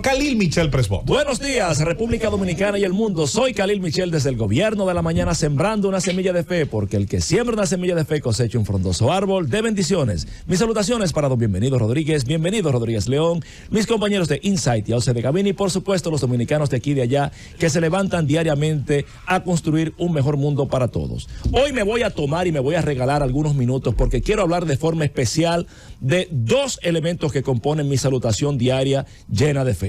Khalil Michel Presbot. Buenos días, República Dominicana y el mundo. Soy Khalil Michel desde el gobierno de la mañana sembrando una semilla de fe, porque el que siembra una semilla de fe cosecha un frondoso árbol de bendiciones. Mis salutaciones para don Bienvenido Rodríguez, bienvenido Rodríguez León, mis compañeros de Insight y Auce de Gabini, y por supuesto los dominicanos de aquí y de allá que se levantan diariamente a construir un mejor mundo para todos. Hoy me voy a tomar y me voy a regalar algunos minutos porque quiero hablar de forma especial de dos elementos que componen mi salutación diaria llena de fe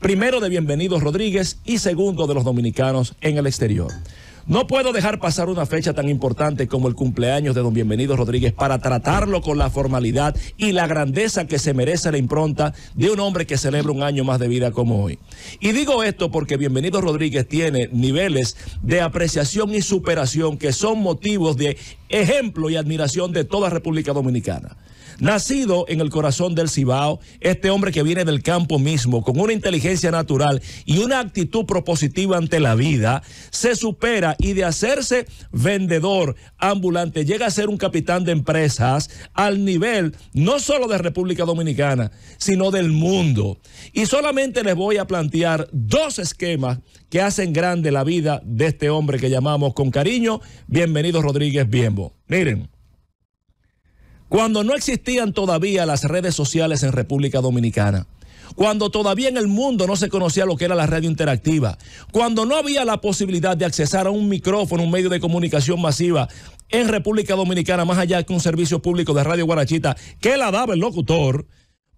primero de Bienvenido Rodríguez y segundo de los dominicanos en el exterior. No puedo dejar pasar una fecha tan importante como el cumpleaños de don Bienvenido Rodríguez para tratarlo con la formalidad y la grandeza que se merece la impronta de un hombre que celebra un año más de vida como hoy. Y digo esto porque Bienvenido Rodríguez tiene niveles de apreciación y superación que son motivos de ejemplo y admiración de toda República Dominicana. Nacido en el corazón del Cibao, este hombre que viene del campo mismo, con una inteligencia natural y una actitud propositiva ante la vida, se supera y de hacerse vendedor ambulante, llega a ser un capitán de empresas al nivel no solo de República Dominicana, sino del mundo. Y solamente les voy a plantear dos esquemas que hacen grande la vida de este hombre que llamamos con cariño, bienvenido Rodríguez Bienbo. Miren cuando no existían todavía las redes sociales en República Dominicana, cuando todavía en el mundo no se conocía lo que era la radio interactiva, cuando no había la posibilidad de accesar a un micrófono, un medio de comunicación masiva en República Dominicana, más allá que un servicio público de Radio Guarachita que la daba el locutor,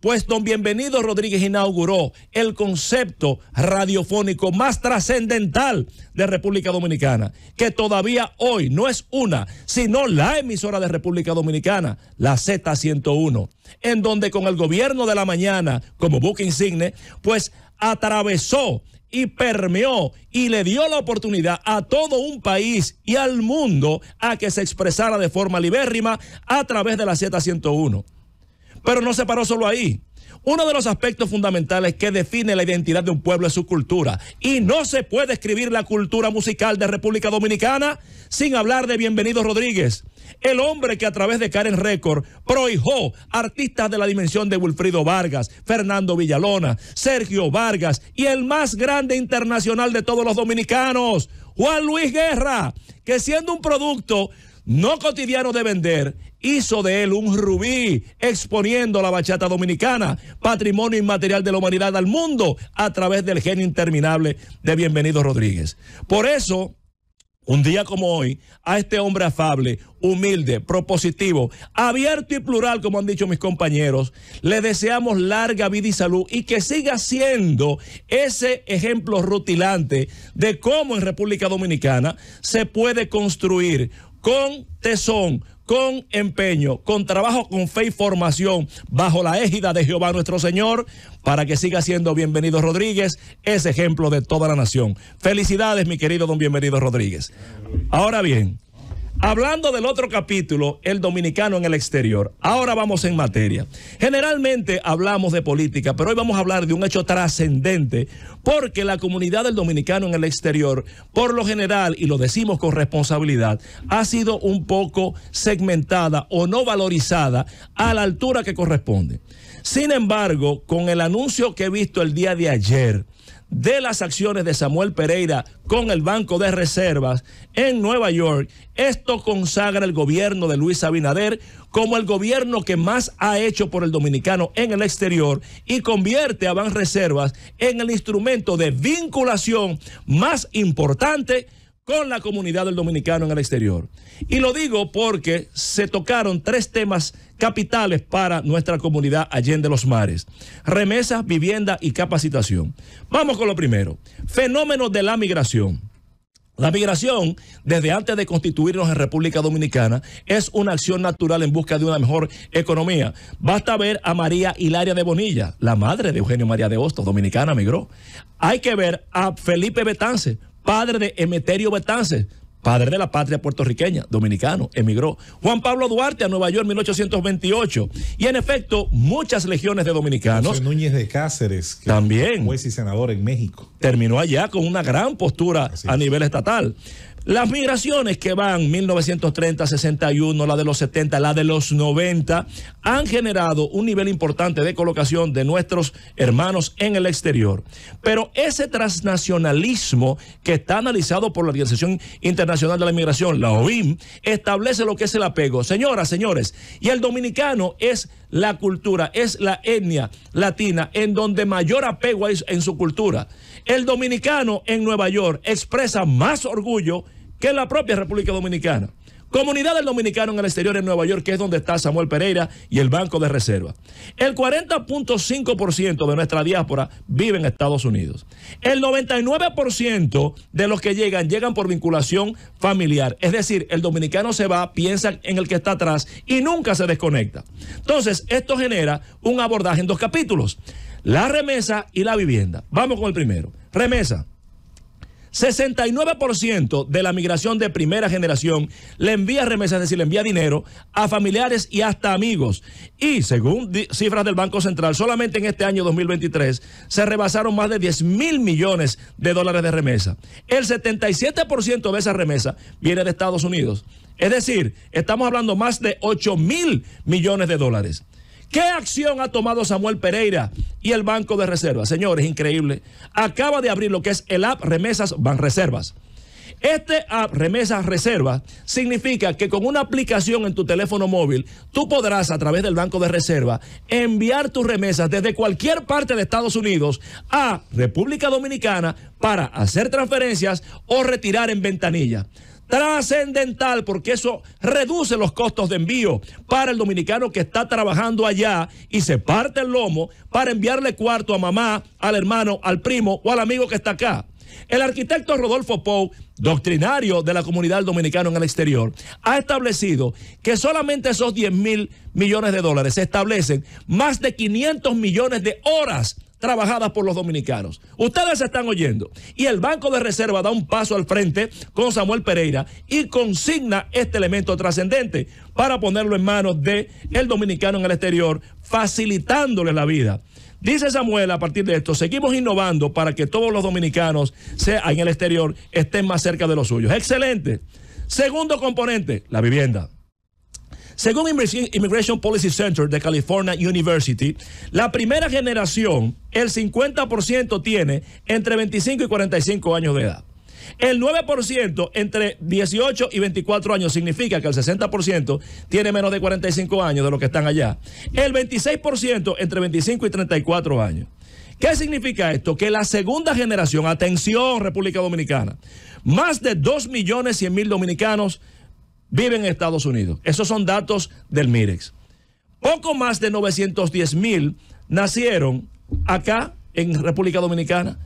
pues don Bienvenido Rodríguez inauguró el concepto radiofónico más trascendental de República Dominicana, que todavía hoy no es una, sino la emisora de República Dominicana, la Z101, en donde con el gobierno de la mañana, como buque insigne, pues atravesó y permeó y le dio la oportunidad a todo un país y al mundo a que se expresara de forma libérrima a través de la Z101. Pero no se paró solo ahí. Uno de los aspectos fundamentales que define la identidad de un pueblo es su cultura. Y no se puede escribir la cultura musical de República Dominicana sin hablar de Bienvenido Rodríguez, el hombre que a través de Karen Record prohijó artistas de la dimensión de Wilfrido Vargas, Fernando Villalona, Sergio Vargas y el más grande internacional de todos los dominicanos, Juan Luis Guerra, que siendo un producto no cotidiano de vender, hizo de él un rubí exponiendo la bachata dominicana, patrimonio inmaterial de la humanidad al mundo a través del genio interminable de Bienvenido Rodríguez. Por eso... Un día como hoy, a este hombre afable, humilde, propositivo, abierto y plural, como han dicho mis compañeros, le deseamos larga vida y salud y que siga siendo ese ejemplo rutilante de cómo en República Dominicana se puede construir con tesón, con empeño, con trabajo, con fe y formación, bajo la égida de Jehová nuestro Señor, para que siga siendo Bienvenido Rodríguez, ese ejemplo de toda la nación. Felicidades, mi querido don Bienvenido Rodríguez. Ahora bien, Hablando del otro capítulo, el dominicano en el exterior. Ahora vamos en materia. Generalmente hablamos de política, pero hoy vamos a hablar de un hecho trascendente, porque la comunidad del dominicano en el exterior, por lo general, y lo decimos con responsabilidad, ha sido un poco segmentada o no valorizada a la altura que corresponde. Sin embargo, con el anuncio que he visto el día de ayer, de las acciones de Samuel Pereira con el Banco de Reservas en Nueva York, esto consagra el gobierno de Luis Abinader como el gobierno que más ha hecho por el dominicano en el exterior y convierte a Banreservas en el instrumento de vinculación más importante con la comunidad del dominicano en el exterior. Y lo digo porque se tocaron tres temas capitales para nuestra comunidad allende los mares. Remesas, vivienda y capacitación. Vamos con lo primero. Fenómenos de la migración. La migración, desde antes de constituirnos en República Dominicana, es una acción natural en busca de una mejor economía. Basta ver a María Hilaria de Bonilla, la madre de Eugenio María de Hostos, dominicana, migró. Hay que ver a Felipe Betance, padre de Emeterio Betances, padre de la patria puertorriqueña, dominicano, emigró. Juan Pablo Duarte a Nueva York en 1828. Y en efecto, muchas legiones de dominicanos. Núñez de Cáceres, que también. juez y senador en México. Terminó allá con una gran postura a nivel estatal. Las migraciones que van 1930, 61, la de los 70, la de los 90, han generado un nivel importante de colocación de nuestros hermanos en el exterior. Pero ese transnacionalismo que está analizado por la Organización Internacional de la Migración, la OIM, establece lo que es el apego. Señoras, señores, y el dominicano es la cultura, es la etnia latina en donde mayor apego hay en su cultura. El dominicano en Nueva York expresa más orgullo que es la propia República Dominicana. Comunidad del Dominicano en el exterior en Nueva York, que es donde está Samuel Pereira y el Banco de Reserva. El 40.5% de nuestra diáspora vive en Estados Unidos. El 99% de los que llegan llegan por vinculación familiar. Es decir, el dominicano se va, piensa en el que está atrás y nunca se desconecta. Entonces, esto genera un abordaje en dos capítulos. La remesa y la vivienda. Vamos con el primero. Remesa. 69% de la migración de primera generación le envía remesas, es decir, le envía dinero a familiares y hasta amigos. Y según cifras del Banco Central, solamente en este año 2023 se rebasaron más de 10 mil millones de dólares de remesa. El 77% de esa remesa viene de Estados Unidos. Es decir, estamos hablando más de 8 mil millones de dólares. ¿Qué acción ha tomado Samuel Pereira y el Banco de Reservas? Señores, increíble. Acaba de abrir lo que es el app Remesas Banreservas. Este app Remesas Reservas significa que con una aplicación en tu teléfono móvil, tú podrás a través del Banco de Reserva enviar tus remesas desde cualquier parte de Estados Unidos a República Dominicana para hacer transferencias o retirar en ventanilla trascendental porque eso reduce los costos de envío para el dominicano que está trabajando allá y se parte el lomo para enviarle cuarto a mamá, al hermano, al primo o al amigo que está acá. El arquitecto Rodolfo Pou, doctrinario de la comunidad dominicana en el exterior, ha establecido que solamente esos 10 mil millones de dólares se establecen más de 500 millones de horas trabajadas por los dominicanos. Ustedes están oyendo. Y el Banco de Reserva da un paso al frente con Samuel Pereira y consigna este elemento trascendente para ponerlo en manos de el dominicano en el exterior, facilitándole la vida. Dice Samuel, a partir de esto, seguimos innovando para que todos los dominicanos sea, en el exterior estén más cerca de los suyos. Excelente. Segundo componente, la vivienda. Según Immigration Policy Center de California University, la primera generación, el 50% tiene entre 25 y 45 años de edad. El 9% entre 18 y 24 años significa que el 60% tiene menos de 45 años de los que están allá. El 26% entre 25 y 34 años. ¿Qué significa esto? Que la segunda generación, atención República Dominicana, más de 2.100.000 dominicanos viven en Estados Unidos. Esos son datos del MIREX. Poco más de 910 mil nacieron acá en República Dominicana.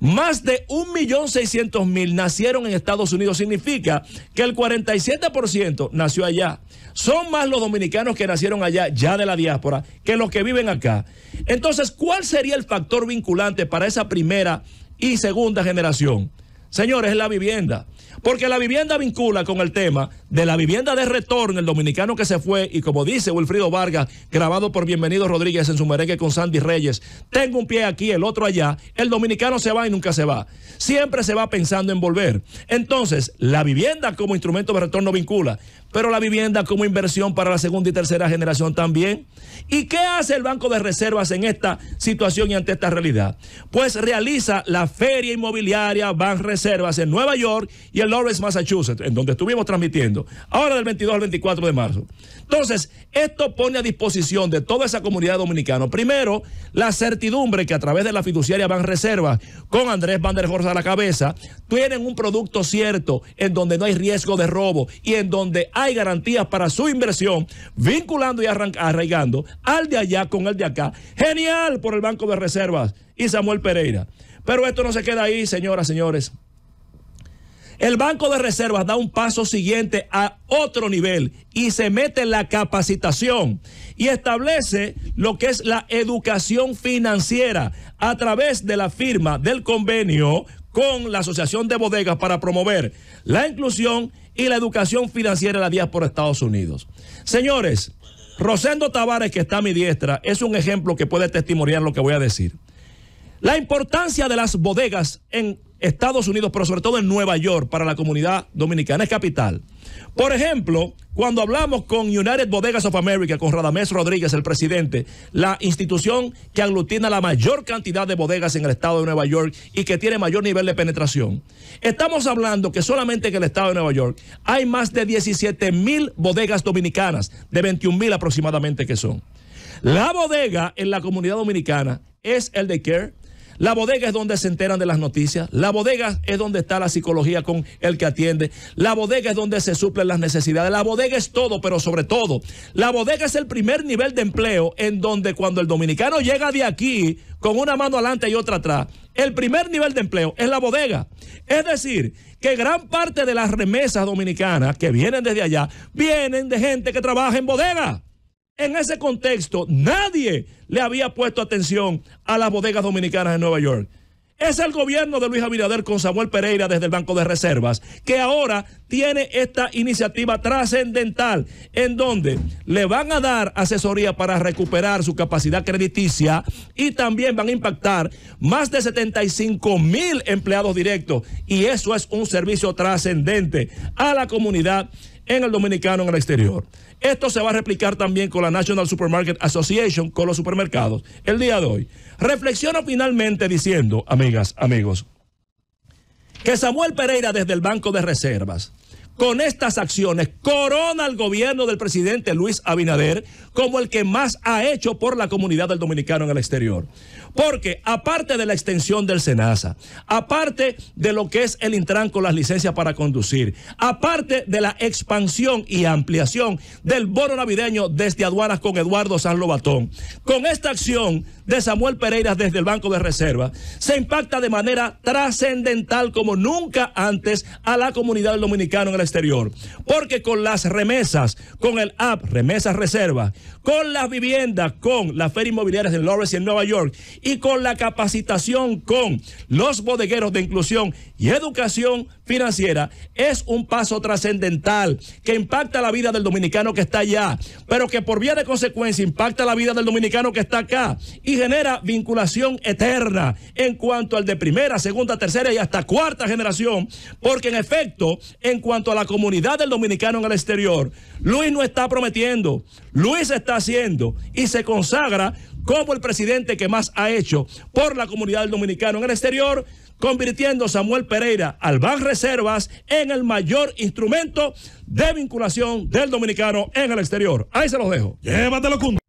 Más de 1.600.000 nacieron en Estados Unidos. Significa que el 47% nació allá. Son más los dominicanos que nacieron allá, ya de la diáspora, que los que viven acá. Entonces, ¿cuál sería el factor vinculante para esa primera y segunda generación? Señores, la vivienda. Porque la vivienda vincula con el tema de la vivienda de retorno, el dominicano que se fue, y como dice Wilfrido Vargas, grabado por Bienvenido Rodríguez en su merengue con Sandy Reyes, tengo un pie aquí, el otro allá, el dominicano se va y nunca se va. Siempre se va pensando en volver. Entonces, la vivienda como instrumento de retorno vincula pero la vivienda como inversión para la segunda y tercera generación también. ¿Y qué hace el Banco de Reservas en esta situación y ante esta realidad? Pues realiza la feria inmobiliaria Ban Reservas en Nueva York y en Lawrence, Massachusetts, en donde estuvimos transmitiendo, ahora del 22 al 24 de marzo. Entonces, esto pone a disposición de toda esa comunidad dominicana, primero, la certidumbre que a través de la fiduciaria Ban Reserva, con Andrés Van der a la cabeza, tienen un producto cierto en donde no hay riesgo de robo y en donde hay garantías para su inversión, vinculando y arraigando al de allá con el de acá. Genial por el Banco de Reservas y Samuel Pereira. Pero esto no se queda ahí, señoras, señores. El Banco de Reservas da un paso siguiente a otro nivel y se mete en la capacitación y establece lo que es la educación financiera a través de la firma del convenio con la Asociación de Bodegas para promover la inclusión y la educación financiera en la diáspora por Estados Unidos. Señores, Rosendo Tavares, que está a mi diestra, es un ejemplo que puede testimoniar lo que voy a decir. La importancia de las bodegas en Estados Unidos, pero sobre todo en Nueva York para la comunidad dominicana, es capital. Por ejemplo, cuando hablamos con United Bodegas of America, con Radamés Rodríguez, el presidente, la institución que aglutina la mayor cantidad de bodegas en el estado de Nueva York y que tiene mayor nivel de penetración, estamos hablando que solamente en el estado de Nueva York hay más de 17 mil bodegas dominicanas, de 21 mil aproximadamente que son. La bodega en la comunidad dominicana es el de Care la bodega es donde se enteran de las noticias. La bodega es donde está la psicología con el que atiende. La bodega es donde se suplen las necesidades. La bodega es todo, pero sobre todo, la bodega es el primer nivel de empleo en donde cuando el dominicano llega de aquí con una mano adelante y otra atrás, el primer nivel de empleo es la bodega. Es decir, que gran parte de las remesas dominicanas que vienen desde allá vienen de gente que trabaja en bodega. En ese contexto, nadie le había puesto atención a las bodegas dominicanas en Nueva York. Es el gobierno de Luis Abinader con Samuel Pereira desde el Banco de Reservas que ahora tiene esta iniciativa trascendental en donde le van a dar asesoría para recuperar su capacidad crediticia y también van a impactar más de 75 mil empleados directos y eso es un servicio trascendente a la comunidad en el dominicano en el exterior. Esto se va a replicar también con la National Supermarket Association, con los supermercados, el día de hoy. reflexiono finalmente diciendo, amigas, amigos, que Samuel Pereira desde el Banco de Reservas con estas acciones corona al gobierno del presidente Luis Abinader como el que más ha hecho por la comunidad del dominicano en el exterior. Porque aparte de la extensión del SENASA, aparte de lo que es el Intran con las licencias para conducir, aparte de la expansión y ampliación del boro navideño desde aduanas con Eduardo San Lobatón, con esta acción de Samuel Pereira desde el Banco de Reserva, se impacta de manera trascendental como nunca antes a la comunidad del dominicano en el exterior. Porque con las remesas, con el app Remesas Reserva, con las viviendas, con las ferias inmobiliarias de Lawrence y en Nueva York, y con la capacitación con los bodegueros de inclusión y educación financiera, es un paso trascendental que impacta la vida del dominicano que está allá, pero que por vía de consecuencia impacta la vida del dominicano que está acá y genera vinculación eterna en cuanto al de primera, segunda, tercera y hasta cuarta generación, porque en efecto, en cuanto a la comunidad del dominicano en el exterior. Luis no está prometiendo, Luis está haciendo y se consagra como el presidente que más ha hecho por la comunidad del dominicano en el exterior, convirtiendo Samuel Pereira al Reservas en el mayor instrumento de vinculación del dominicano en el exterior. Ahí se los dejo. Llévatelo,